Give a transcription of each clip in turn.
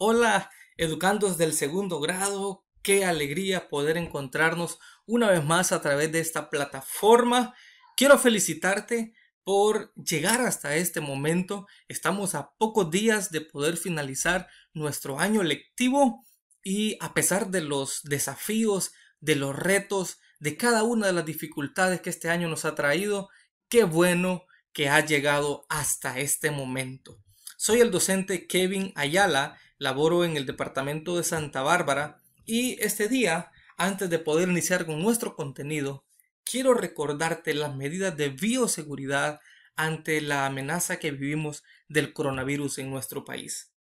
Hola, educandos del segundo grado. Qué alegría poder encontrarnos una vez más a través de esta plataforma. Quiero felicitarte por llegar hasta este momento. Estamos a pocos días de poder finalizar nuestro año lectivo y a pesar de los desafíos, de los retos, de cada una de las dificultades que este año nos ha traído, qué bueno que ha llegado hasta este momento. Soy el docente Kevin Ayala laboro en el departamento de Santa Bárbara y este día, antes de poder iniciar con nuestro contenido, quiero recordarte las medidas de bioseguridad ante la amenaza que vivimos del coronavirus en nuestro país.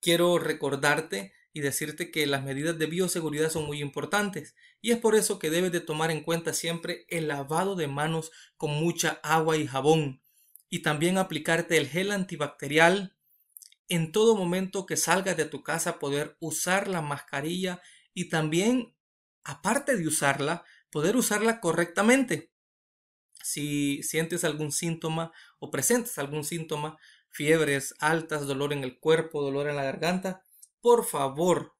Quiero recordarte y decirte que las medidas de bioseguridad son muy importantes y es por eso que debes de tomar en cuenta siempre el lavado de manos con mucha agua y jabón y también aplicarte el gel antibacterial en todo momento que salgas de tu casa poder usar la mascarilla y también, aparte de usarla, poder usarla correctamente. Si sientes algún síntoma o presentas algún síntoma, fiebres altas, dolor en el cuerpo, dolor en la garganta, por favor,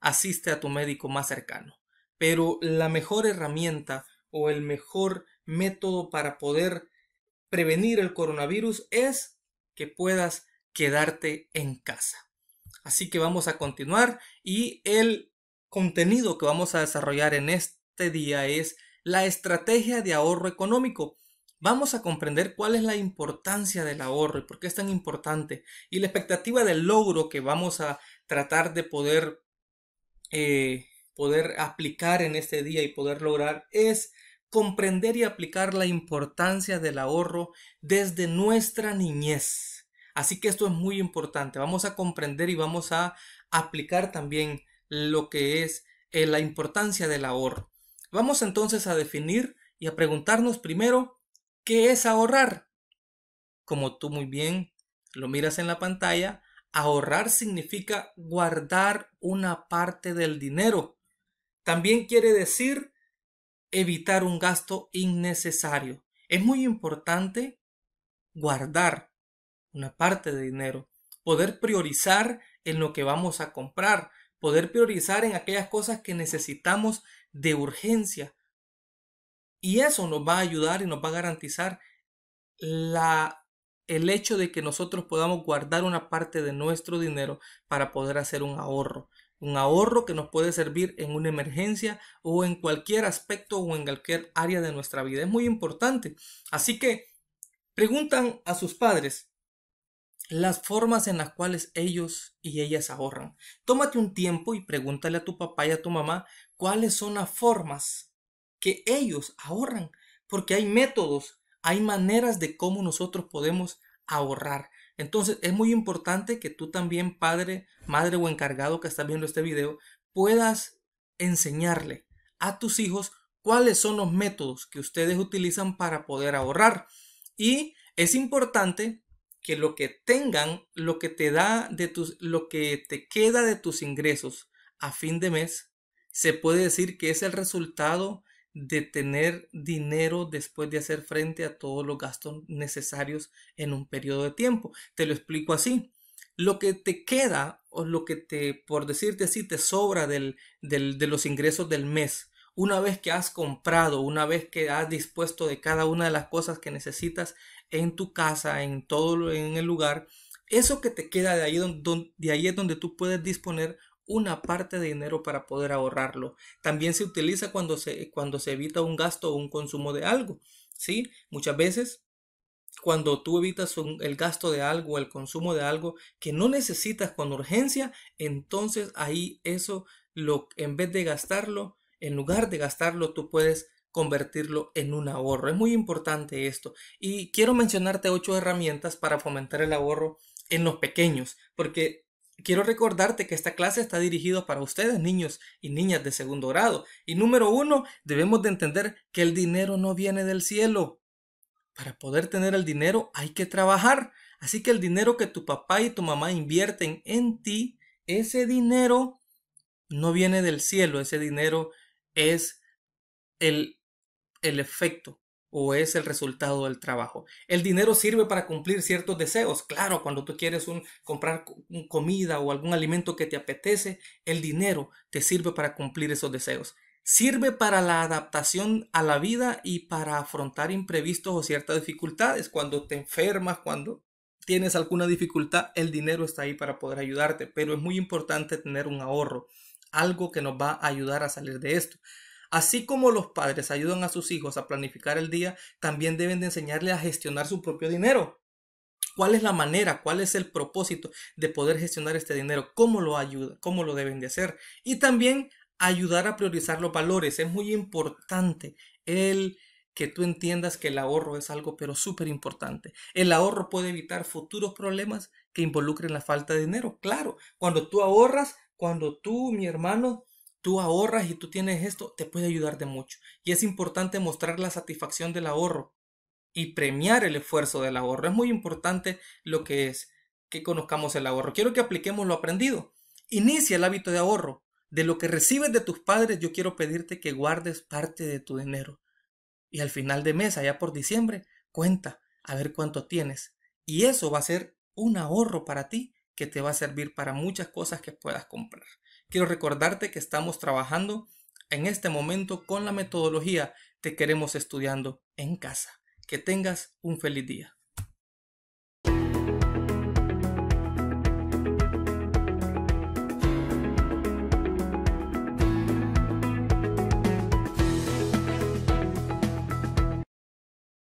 asiste a tu médico más cercano. Pero la mejor herramienta o el mejor método para poder prevenir el coronavirus es que puedas quedarte en casa. Así que vamos a continuar y el contenido que vamos a desarrollar en este día es la estrategia de ahorro económico. Vamos a comprender cuál es la importancia del ahorro y por qué es tan importante y la expectativa del logro que vamos a tratar de poder, eh, poder aplicar en este día y poder lograr es comprender y aplicar la importancia del ahorro desde nuestra niñez Así que esto es muy importante. Vamos a comprender y vamos a aplicar también lo que es eh, la importancia del ahorro. Vamos entonces a definir y a preguntarnos primero, ¿qué es ahorrar? Como tú muy bien lo miras en la pantalla, ahorrar significa guardar una parte del dinero. También quiere decir evitar un gasto innecesario. Es muy importante guardar una parte de dinero, poder priorizar en lo que vamos a comprar, poder priorizar en aquellas cosas que necesitamos de urgencia. Y eso nos va a ayudar y nos va a garantizar la, el hecho de que nosotros podamos guardar una parte de nuestro dinero para poder hacer un ahorro. Un ahorro que nos puede servir en una emergencia o en cualquier aspecto o en cualquier área de nuestra vida. Es muy importante. Así que preguntan a sus padres, las formas en las cuales ellos y ellas ahorran. Tómate un tiempo y pregúntale a tu papá y a tu mamá cuáles son las formas que ellos ahorran, porque hay métodos, hay maneras de cómo nosotros podemos ahorrar. Entonces es muy importante que tú también, padre, madre o encargado que está viendo este video, puedas enseñarle a tus hijos cuáles son los métodos que ustedes utilizan para poder ahorrar. Y es importante que lo que tengan, lo que te da de tus, lo que te queda de tus ingresos a fin de mes, se puede decir que es el resultado de tener dinero después de hacer frente a todos los gastos necesarios en un periodo de tiempo. Te lo explico así. Lo que te queda o lo que te, por decirte así, te sobra del, de los ingresos del mes una vez que has comprado, una vez que has dispuesto de cada una de las cosas que necesitas en tu casa, en todo en el lugar, eso que te queda de ahí, de es donde tú puedes disponer una parte de dinero para poder ahorrarlo. También se utiliza cuando se, cuando se evita un gasto o un consumo de algo. ¿sí? Muchas veces cuando tú evitas el gasto de algo, o el consumo de algo que no necesitas con urgencia, entonces ahí eso lo, en vez de gastarlo, en lugar de gastarlo, tú puedes convertirlo en un ahorro. Es muy importante esto. Y quiero mencionarte ocho herramientas para fomentar el ahorro en los pequeños, porque quiero recordarte que esta clase está dirigida para ustedes, niños y niñas de segundo grado. Y número uno, debemos de entender que el dinero no viene del cielo. Para poder tener el dinero hay que trabajar. Así que el dinero que tu papá y tu mamá invierten en ti, ese dinero no viene del cielo, ese dinero es el, el efecto o es el resultado del trabajo. El dinero sirve para cumplir ciertos deseos. Claro, cuando tú quieres un, comprar comida o algún alimento que te apetece, el dinero te sirve para cumplir esos deseos. Sirve para la adaptación a la vida y para afrontar imprevistos o ciertas dificultades. Cuando te enfermas, cuando tienes alguna dificultad, el dinero está ahí para poder ayudarte. Pero es muy importante tener un ahorro algo que nos va a ayudar a salir de esto. Así como los padres ayudan a sus hijos a planificar el día, también deben de enseñarles a gestionar su propio dinero. ¿Cuál es la manera? ¿Cuál es el propósito de poder gestionar este dinero? ¿Cómo lo ayuda? ¿Cómo lo deben de hacer? Y también ayudar a priorizar los valores. Es muy importante el que tú entiendas que el ahorro es algo pero súper importante. El ahorro puede evitar futuros problemas que involucren la falta de dinero. Claro, cuando tú ahorras, cuando tú, mi hermano, tú ahorras y tú tienes esto, te puede ayudar de mucho. Y es importante mostrar la satisfacción del ahorro y premiar el esfuerzo del ahorro. Es muy importante lo que es que conozcamos el ahorro. Quiero que apliquemos lo aprendido. Inicia el hábito de ahorro. De lo que recibes de tus padres, yo quiero pedirte que guardes parte de tu dinero. Y al final de mes, allá por diciembre, cuenta a ver cuánto tienes. Y eso va a ser un ahorro para ti que te va a servir para muchas cosas que puedas comprar. Quiero recordarte que estamos trabajando en este momento con la metodología que queremos estudiando en casa. Que tengas un feliz día.